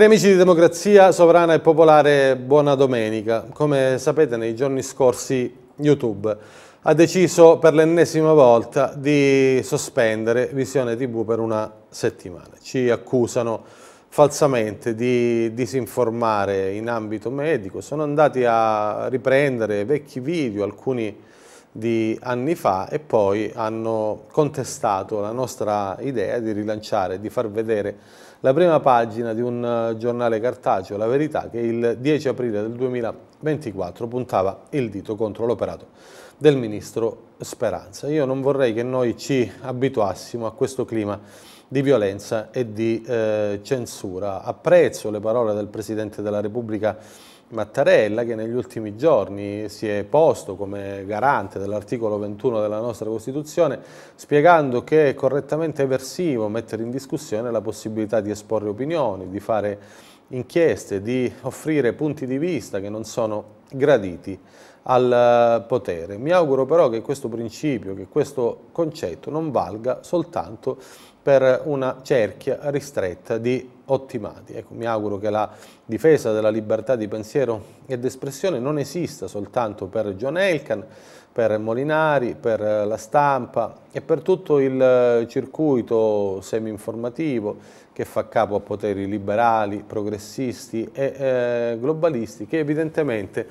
Cari amici di Democrazia Sovrana e Popolare, buona domenica. Come sapete nei giorni scorsi YouTube ha deciso per l'ennesima volta di sospendere Visione TV per una settimana. Ci accusano falsamente di disinformare in ambito medico. Sono andati a riprendere vecchi video, alcuni di anni fa e poi hanno contestato la nostra idea di rilanciare, di far vedere la prima pagina di un eh, giornale cartaceo, La Verità, che il 10 aprile del 2024 puntava il dito contro l'operato del ministro Speranza. Io non vorrei che noi ci abituassimo a questo clima di violenza e di eh, censura. Apprezzo le parole del Presidente della Repubblica Mattarella che negli ultimi giorni si è posto come garante dell'articolo 21 della nostra Costituzione spiegando che è correttamente eversivo mettere in discussione la possibilità di esporre opinioni, di fare inchieste, di offrire punti di vista che non sono graditi al potere. Mi auguro però che questo principio, che questo concetto non valga soltanto per una cerchia ristretta di ottimati. Ecco, mi auguro che la difesa della libertà di pensiero ed espressione non esista soltanto per John Elkan, per Molinari, per la stampa e per tutto il eh, circuito semi-informativo che fa capo a poteri liberali, progressisti e eh, globalisti che evidentemente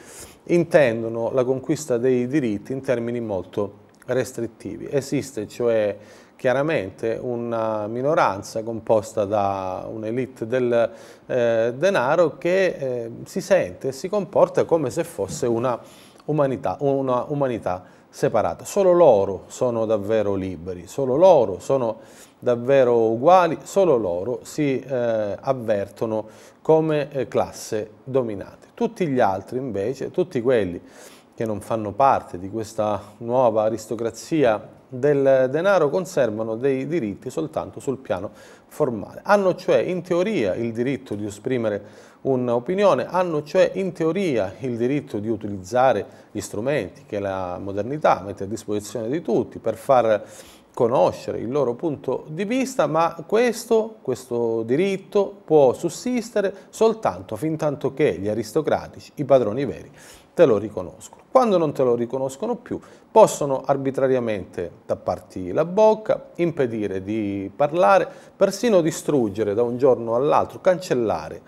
intendono la conquista dei diritti in termini molto restrittivi. Esiste cioè chiaramente una minoranza composta da un'elite del eh, denaro che eh, si sente e si comporta come se fosse una umanità, una umanità separata. Solo loro sono davvero liberi, solo loro sono davvero uguali, solo loro si eh, avvertono come eh, classe dominante. Tutti gli altri invece, tutti quelli che non fanno parte di questa nuova aristocrazia del denaro conservano dei diritti soltanto sul piano formale. Hanno cioè in teoria il diritto di esprimere un'opinione, hanno cioè in teoria il diritto di utilizzare gli strumenti che la modernità mette a disposizione di tutti per far conoscere il loro punto di vista, ma questo, questo diritto può sussistere soltanto fin tanto che gli aristocratici, i padroni veri, te lo riconoscono. Quando non te lo riconoscono più, possono arbitrariamente tapparti la bocca, impedire di parlare, persino distruggere da un giorno all'altro, cancellare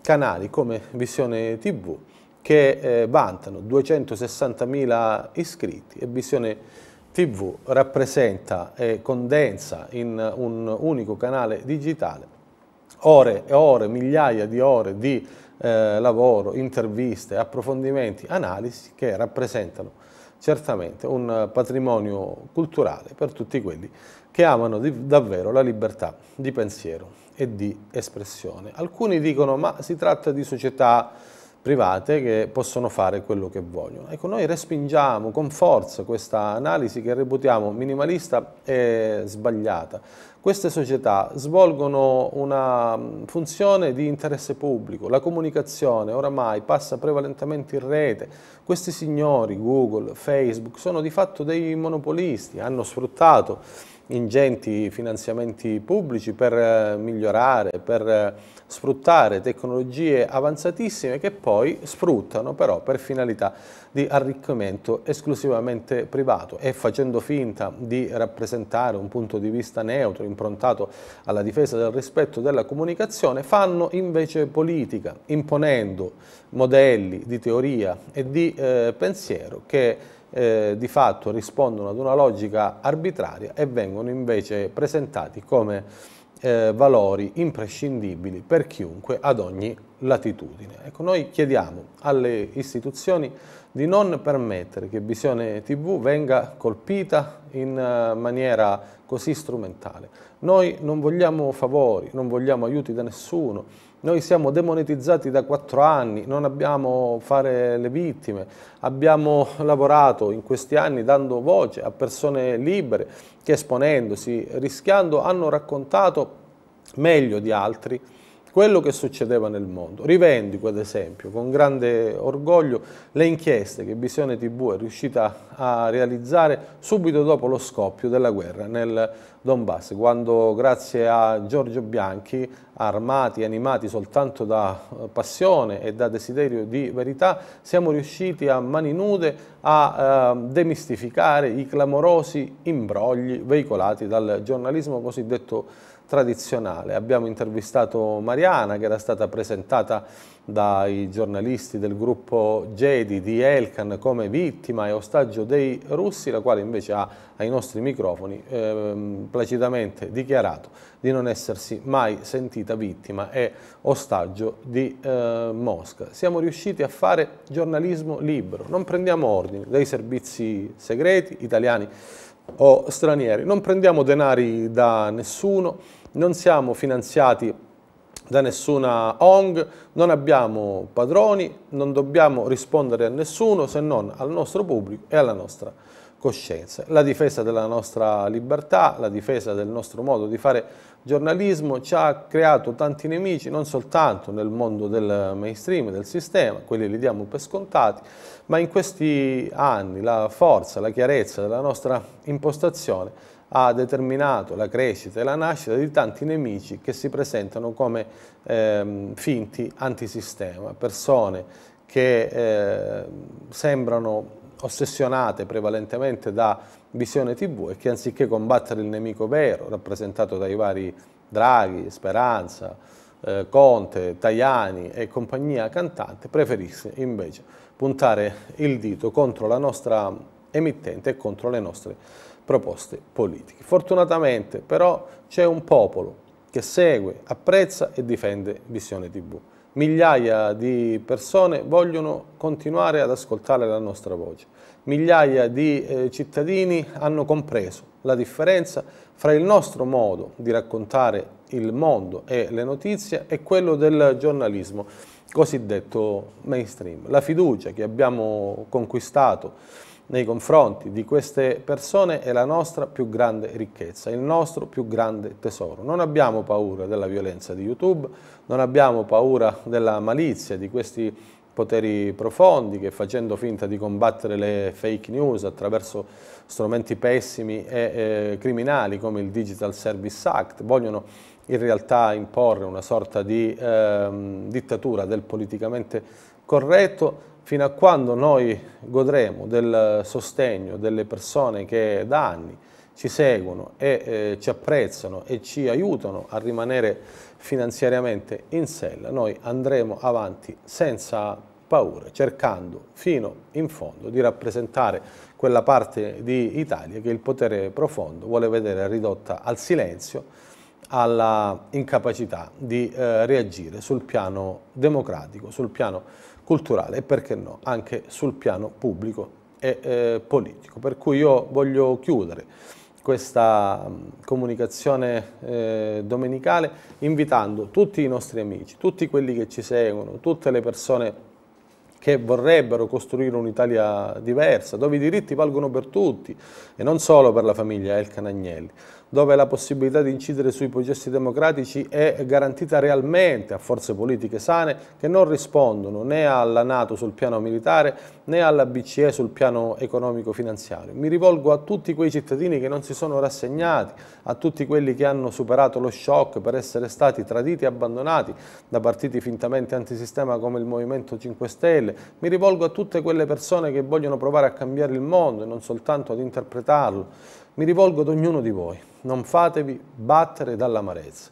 canali come Visione TV che eh, vantano 260.000 iscritti e Visione TV rappresenta e condensa in un unico canale digitale ore e ore, migliaia di ore di eh, lavoro, interviste, approfondimenti, analisi che rappresentano certamente un patrimonio culturale per tutti quelli che amano di, davvero la libertà di pensiero e di espressione. Alcuni dicono ma si tratta di società private che possono fare quello che vogliono. Ecco, noi respingiamo con forza questa analisi che reputiamo minimalista e sbagliata. Queste società svolgono una mm, funzione di interesse pubblico, la comunicazione oramai passa prevalentemente in rete, questi signori, Google, Facebook, sono di fatto dei monopolisti, hanno sfruttato ingenti finanziamenti pubblici per eh, migliorare, per eh, sfruttare tecnologie avanzatissime che poi sfruttano però per finalità di arricchimento esclusivamente privato e facendo finta di rappresentare un punto di vista neutro improntato alla difesa del rispetto della comunicazione fanno invece politica imponendo modelli di teoria e di eh, pensiero che eh, di fatto rispondono ad una logica arbitraria e vengono invece presentati come eh, valori imprescindibili per chiunque ad ogni latitudine. Ecco, noi chiediamo alle istituzioni di non permettere che Visione TV venga colpita in eh, maniera così strumentale. Noi non vogliamo favori, non vogliamo aiuti da nessuno, noi siamo demonetizzati da quattro anni, non abbiamo fare le vittime, abbiamo lavorato in questi anni dando voce a persone libere che esponendosi, rischiando, hanno raccontato meglio di altri quello che succedeva nel mondo. Rivendico ad esempio con grande orgoglio le inchieste che Visione TV è riuscita a realizzare subito dopo lo scoppio della guerra nel Donbass, quando grazie a Giorgio Bianchi, armati, animati soltanto da eh, passione e da desiderio di verità, siamo riusciti a mani nude a eh, demistificare i clamorosi imbrogli veicolati dal giornalismo cosiddetto tradizionale. Abbiamo intervistato Mariana che era stata presentata dai giornalisti del gruppo Jedi di Elkan come vittima e ostaggio dei russi, la quale invece ha ai nostri microfoni ehm, placidamente dichiarato di non essersi mai sentita vittima e ostaggio di eh, Mosca. Siamo riusciti a fare giornalismo libero, non prendiamo ordini dai servizi segreti italiani o stranieri. Non prendiamo denari da nessuno, non siamo finanziati da nessuna ONG, non abbiamo padroni, non dobbiamo rispondere a nessuno se non al nostro pubblico e alla nostra coscienza. La difesa della nostra libertà, la difesa del nostro modo di fare giornalismo ci ha creato tanti nemici, non soltanto nel mondo del mainstream, del sistema, quelli li diamo per scontati, ma in questi anni la forza, la chiarezza della nostra impostazione ha determinato la crescita e la nascita di tanti nemici che si presentano come ehm, finti antisistema, persone che eh, sembrano ossessionate prevalentemente da visione tv e che anziché combattere il nemico vero, rappresentato dai vari Draghi, Speranza, eh, Conte, Tajani e compagnia cantante, preferisse invece puntare il dito contro la nostra emittente e contro le nostre proposte politiche. Fortunatamente però c'è un popolo che segue, apprezza e difende Visione TV migliaia di persone vogliono continuare ad ascoltare la nostra voce. Migliaia di eh, cittadini hanno compreso la differenza fra il nostro modo di raccontare il mondo e le notizie e quello del giornalismo cosiddetto mainstream. La fiducia che abbiamo conquistato nei confronti di queste persone è la nostra più grande ricchezza, il nostro più grande tesoro. Non abbiamo paura della violenza di YouTube, non abbiamo paura della malizia di questi poteri profondi che facendo finta di combattere le fake news attraverso strumenti pessimi e eh, criminali come il Digital Service Act vogliono in realtà imporre una sorta di eh, dittatura del politicamente corretto fino a quando noi godremo del sostegno delle persone che da anni ci seguono e eh, ci apprezzano e ci aiutano a rimanere finanziariamente in sella, noi andremo avanti senza paura, cercando fino in fondo di rappresentare quella parte di Italia che il potere profondo vuole vedere ridotta al silenzio, alla incapacità di eh, reagire sul piano democratico, sul piano culturale e perché no anche sul piano pubblico e eh, politico. Per cui io voglio chiudere questa mm, comunicazione eh, domenicale invitando tutti i nostri amici, tutti quelli che ci seguono, tutte le persone che vorrebbero costruire un'Italia diversa, dove i diritti valgono per tutti e non solo per la famiglia Elkan Agnelli, dove la possibilità di incidere sui processi democratici è garantita realmente a forze politiche sane che non rispondono né alla Nato sul piano militare né alla BCE sul piano economico-finanziario. Mi rivolgo a tutti quei cittadini che non si sono rassegnati, a tutti quelli che hanno superato lo shock per essere stati traditi e abbandonati da partiti fintamente antisistema come il Movimento 5 Stelle, mi rivolgo a tutte quelle persone che vogliono provare a cambiare il mondo e non soltanto ad interpretarlo, mi rivolgo ad ognuno di voi, non fatevi battere dall'amarezza.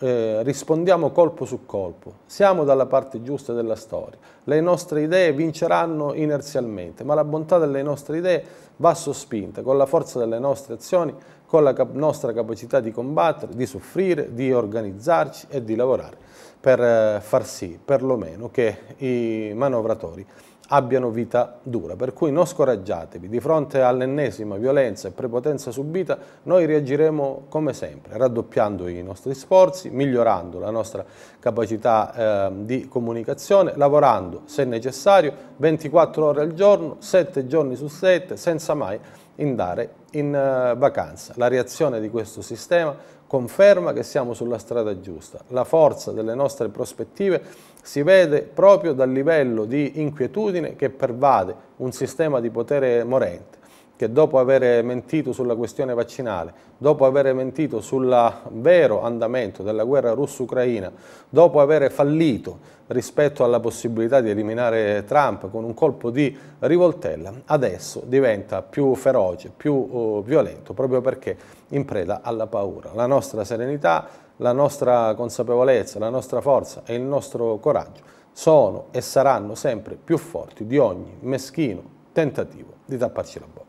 Eh, rispondiamo colpo su colpo, siamo dalla parte giusta della storia, le nostre idee vinceranno inerzialmente, ma la bontà delle nostre idee va sospinta con la forza delle nostre azioni, con la cap nostra capacità di combattere, di soffrire, di organizzarci e di lavorare per eh, far sì perlomeno che i manovratori abbiano vita dura, per cui non scoraggiatevi, di fronte all'ennesima violenza e prepotenza subita noi reagiremo come sempre, raddoppiando i nostri sforzi, migliorando la nostra capacità eh, di comunicazione, lavorando se necessario 24 ore al giorno, 7 giorni su 7, senza mai andare in eh, vacanza. La reazione di questo sistema conferma che siamo sulla strada giusta. La forza delle nostre prospettive si vede proprio dal livello di inquietudine che pervade un sistema di potere morente che dopo aver mentito sulla questione vaccinale, dopo aver mentito sul vero andamento della guerra russo-ucraina, dopo aver fallito rispetto alla possibilità di eliminare Trump con un colpo di rivoltella, adesso diventa più feroce, più uh, violento, proprio perché in preda alla paura. La nostra serenità, la nostra consapevolezza, la nostra forza e il nostro coraggio sono e saranno sempre più forti di ogni meschino tentativo di tapparci la bocca.